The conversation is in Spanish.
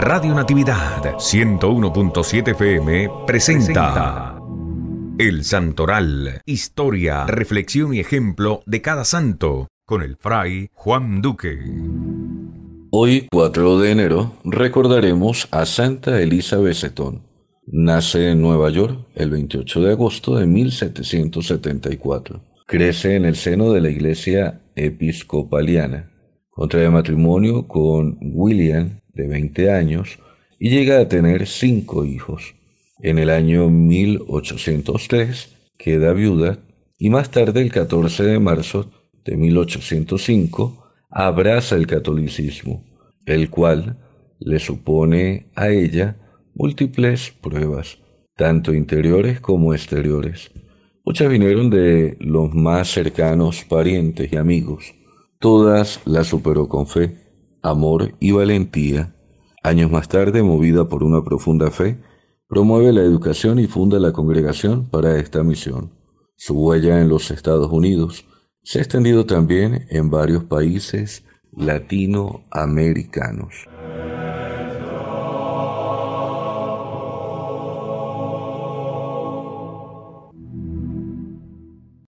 Radio Natividad 101.7 FM presenta El Santoral, historia, reflexión y ejemplo de cada santo, con el fray Juan Duque. Hoy, 4 de enero, recordaremos a Santa Elizabeth Seton. Nace en Nueva York el 28 de agosto de 1774. Crece en el seno de la Iglesia Episcopaliana. Contrae matrimonio con William de 20 años y llega a tener cinco hijos. En el año 1803 queda viuda y más tarde, el 14 de marzo de 1805, abraza el catolicismo, el cual le supone a ella múltiples pruebas, tanto interiores como exteriores. Muchas vinieron de los más cercanos parientes y amigos. Todas las superó con fe, amor y valentía Años más tarde, movida por una profunda fe, promueve la educación y funda la congregación para esta misión. Su huella en los Estados Unidos se ha extendido también en varios países latinoamericanos.